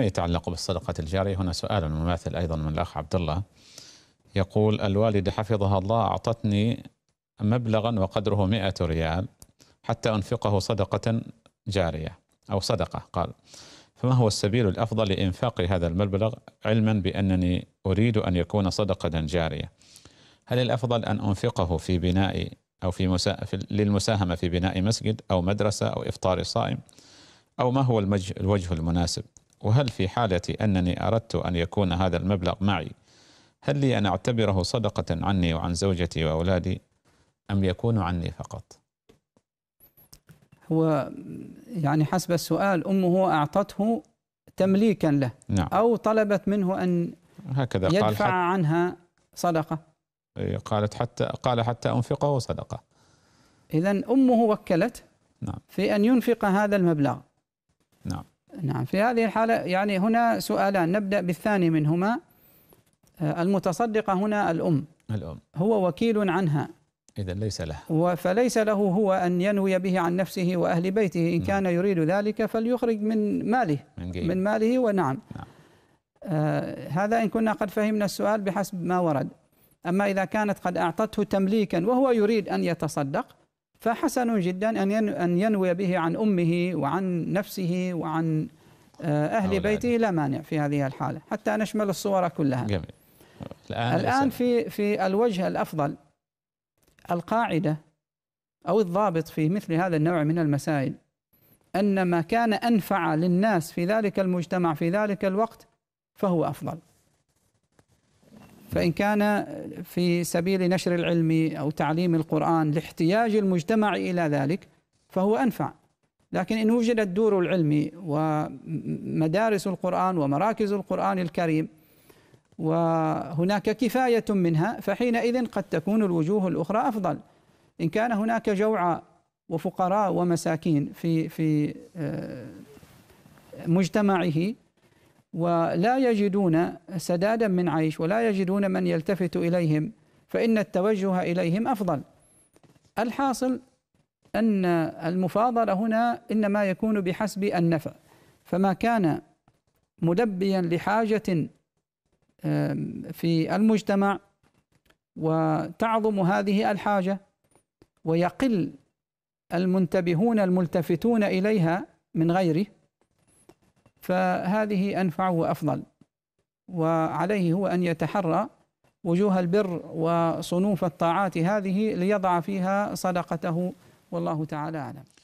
يتعلق بالصدقة الجارية هنا سؤال مماثل أيضا من الأخ عبد الله يقول الوالدة حفظها الله أعطتني مبلغا وقدره 100 ريال حتى أنفقه صدقة جارية أو صدقة قال فما هو السبيل الأفضل لإنفاق هذا المبلغ علما بأنني أريد أن يكون صدقة جارية هل الأفضل أن أنفقه في بناء أو في, مسا... في للمساهمة في بناء مسجد أو مدرسة أو إفطار صائم أو ما هو المج... الوجه المناسب وهل في حالة أنني أردت أن يكون هذا المبلغ معي هل لي أن أعتبره صدقة عني وعن زوجتي وأولادي أم يكون عني فقط هو يعني حسب السؤال أمه أعطته تمليكا له نعم. أو طلبت منه أن هكذا يدفع قال حت... عنها صدقة قالت حتى قال حتى أنفقه صدقة إذا أمه وكلته نعم. في أن ينفق هذا المبلغ نعم نعم في هذه الحالة يعني هنا سؤالان نبدأ بالثاني منهما آه، المتصدقة هنا الأم الأم هو وكيل عنها إذا ليس له فليس له هو أن ينوي به عن نفسه وأهل بيته إن نعم. كان يريد ذلك فليخرج من ماله من, من ماله ونعم نعم. آه هذا إن كنا قد فهمنا السؤال بحسب ما ورد أما إذا كانت قد أعطته تمليكا وهو يريد أن يتصدق فحسن جدا أن أن ينوي به عن أمه وعن نفسه وعن آه، أهل بيته لا مانع في هذه الحالة حتى نشمل الصور كلها جميل. الآن, الآن في, في الوجه الأفضل القاعدة أو الضابط في مثل هذا النوع من المسائل أن ما كان أنفع للناس في ذلك المجتمع في ذلك الوقت فهو أفضل فإن كان في سبيل نشر العلم أو تعليم القرآن لاحتياج المجتمع إلى ذلك فهو أنفع لكن إن وجد الدور العلمي ومدارس القرآن ومراكز القرآن الكريم وهناك كفاية منها فحينئذ قد تكون الوجوه الأخرى أفضل إن كان هناك جوعى وفقراء ومساكين في في آه، مجتمعه ولا يجدون سدادا من عيش ولا يجدون من يلتفت اليهم فان التوجه اليهم افضل. الحاصل ان المفاضله هنا انما يكون بحسب النفع فما كان ملبيا لحاجه في المجتمع وتعظم هذه الحاجه ويقل المنتبهون الملتفتون اليها من غيره فهذه أنفع وأفضل وعليه هو أن يتحرى وجوه البر وصنوف الطاعات هذه ليضع فيها صدقته والله تعالى أعلم